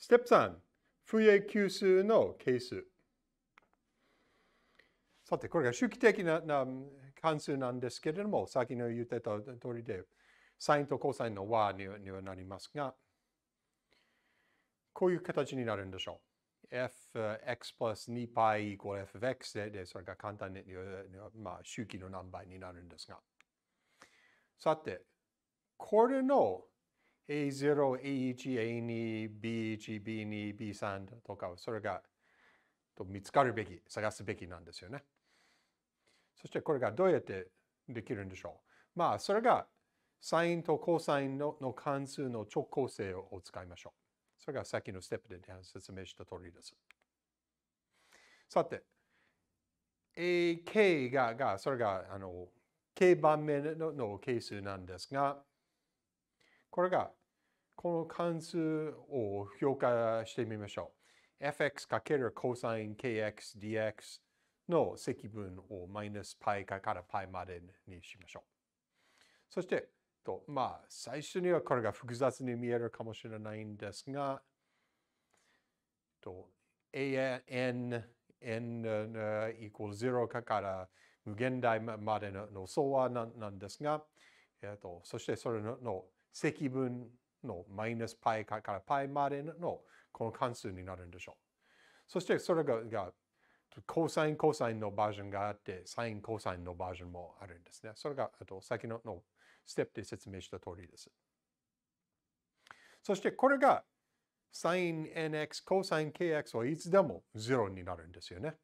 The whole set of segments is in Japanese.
ステップ3、不永久数の係数。さて、これが周期的な関数なんですけれども、先の言ってた通りで、サインとコサインの和にはなりますが、こういう形になるんでしょう。fx プラス 2π イコール fx で、それが簡単に、まあ、周期の何倍になるんですが。さて、これの a 0 a 1 a 2 b 1 b 2 B3 とかそれが見つかるべき探すべきなんですよね。そしてこれがどうやってできるんでしょうまあそれがサインとコサインのの関数の直行性を使いましょう。それがさっきのステップで説明した通りです。さて、AK ががそれがあの K 番目の係数なんですが、これがこの関数を評価してみましょう。fx×cosinkxdx の積分をマイナス π から π までにしましょう。そして、とまあ、最初にはこれが複雑に見えるかもしれないんですが、と an, n e q u a 0から無限大までのの総和なんですが、えっとそしてそれのの積分のマイナス π から π までのこの関数になるんでしょう。そしてそれががコサインコサインのバージョンがあって、サインコサインのバージョンもあるんですね。それがあと先ののステップで説明した通りです。そしてこれがサイン n x コサイン kx はいつでも0になるんですよね。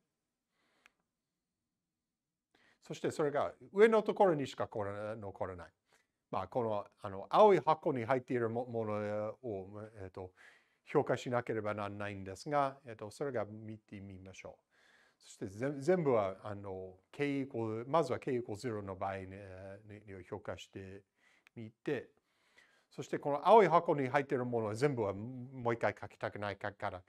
そしてそれが上のところにしか残らない。まあ、このあの青い箱に入っているものを、えと、評価しなければならないんですが、えっと、それが見てみましょう。そして全部はあの k イコまずは k イコ0の場合に評価してみて、そしてこの青い箱に入っているものは全部はもう一回書きたくないから、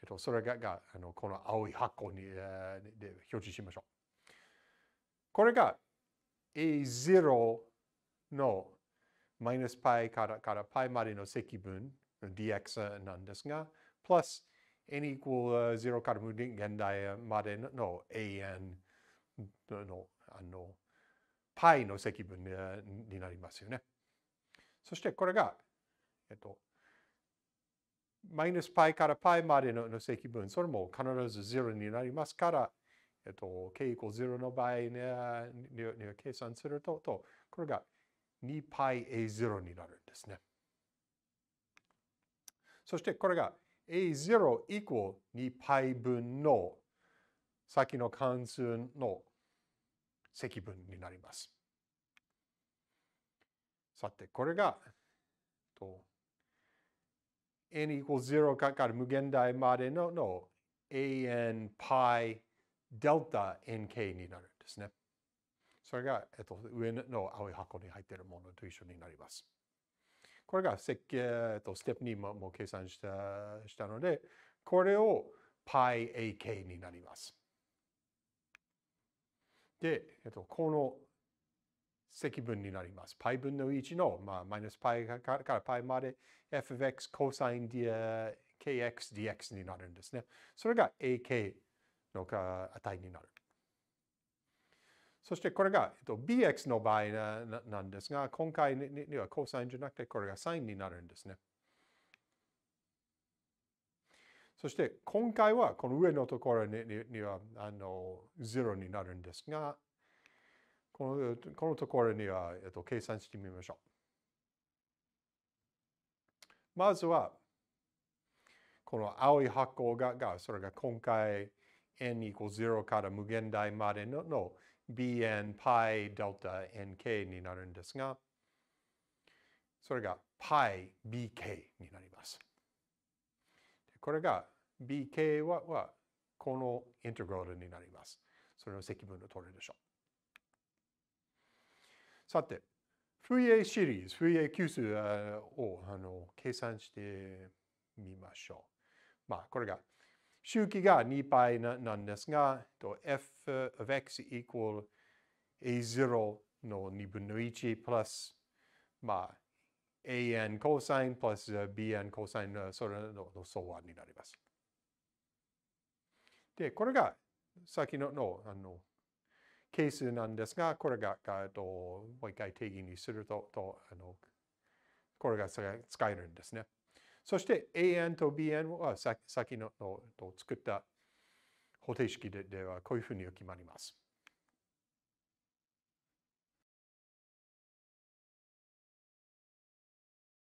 えっと、それががあのこの青い箱に、えー、で表示しましょう。これが A0 のマイナス π からから π までの積分の dx なんですが、プラス n イコール0から無限大までの an のあの π の積分になりますよね。そしてこれが、えっと、マイナス π から π までの積分、それも必ず0になりますから、えっと、k イコール0の場合に、ね、計算すると、とこれが 2πa0 になるんですね。そしてこれが a0 イコール 2π 分の先の関数の積分になります。さて、これが、と n イコール0から無限大までのの anπ デルタ nk になるんですね。それが、えっと、上の青い箱に入っているものと一緒になります。これが設計、えっと、ステップ2もも計算したしたので、これを πAk になります。で、えっと、この積分になります。π 分の1の、まあ、マイナス π から π まで fx コサイン kx dx になるんですね。それが ak の値になる。そしてこれが、えっと、bx の場合ななんですが、今回にはコサインじゃなくて、これがサインになるんですね。そして今回はこの上のところにはあの0になるんですが、このこのところには、えっと、計算してみましょう。まずは、この青い発が、がそれが今回 n イコール0から無限大までのの bn delta nk になるんですが、それが πbk になります。これが bk ははこのインテグラルになります。それの積分の取りでしょう。さて、フォイエシリーズ、フォイエ級数をあの計算してみましょう。まあ、これが周期が2倍なんですが、f of x equal a0 の2分の1プラス、まあ、an コサインプラス bn コサインそれの相和になります。で、これが先ののあの係数なんですが、これがともう一回定義にするととあのこれが使えるんですね。そして AN と BN は先のの作った方程式でではこういうふうに決まります。